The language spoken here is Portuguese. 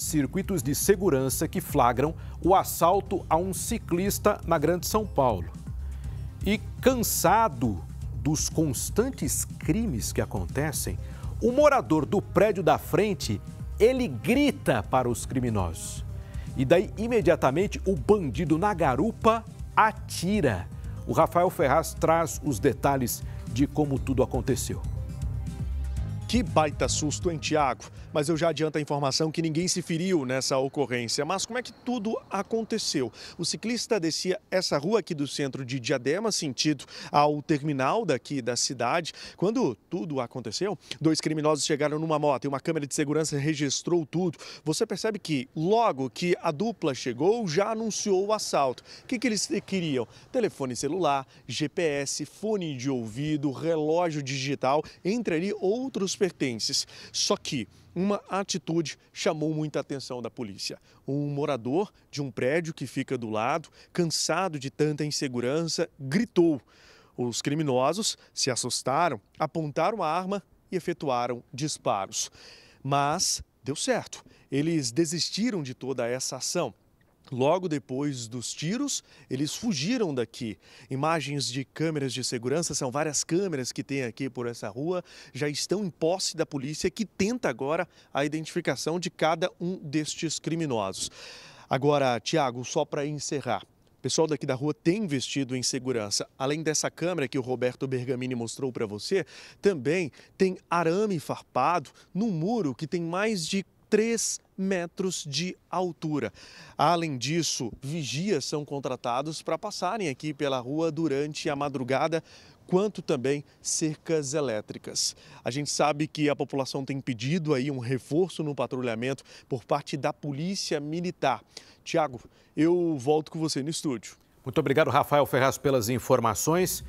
circuitos de segurança que flagram o assalto a um ciclista na Grande São Paulo. E cansado dos constantes crimes que acontecem, o morador do prédio da frente, ele grita para os criminosos. E daí, imediatamente, o bandido na garupa atira. O Rafael Ferraz traz os detalhes de como tudo aconteceu. Que baita susto, hein, Tiago? Mas eu já adianto a informação que ninguém se feriu nessa ocorrência. Mas como é que tudo aconteceu? O ciclista descia essa rua aqui do centro de Diadema, sentido ao terminal daqui da cidade. Quando tudo aconteceu, dois criminosos chegaram numa moto e uma câmera de segurança registrou tudo. Você percebe que logo que a dupla chegou, já anunciou o assalto. O que, que eles queriam? Telefone celular, GPS, fone de ouvido, relógio digital, entre ali outros pertences. Só que uma atitude chamou muita atenção da polícia. Um morador de um prédio que fica do lado, cansado de tanta insegurança, gritou. Os criminosos se assustaram, apontaram a arma e efetuaram disparos. Mas deu certo. Eles desistiram de toda essa ação Logo depois dos tiros, eles fugiram daqui. Imagens de câmeras de segurança, são várias câmeras que tem aqui por essa rua, já estão em posse da polícia que tenta agora a identificação de cada um destes criminosos. Agora, Tiago, só para encerrar. O pessoal daqui da rua tem investido em segurança. Além dessa câmera que o Roberto Bergamini mostrou para você, também tem arame farpado no muro que tem mais de 3 metros de altura. Além disso, vigias são contratados para passarem aqui pela rua durante a madrugada, quanto também cercas elétricas. A gente sabe que a população tem pedido aí um reforço no patrulhamento por parte da Polícia Militar. Tiago, eu volto com você no estúdio. Muito obrigado, Rafael Ferraz, pelas informações.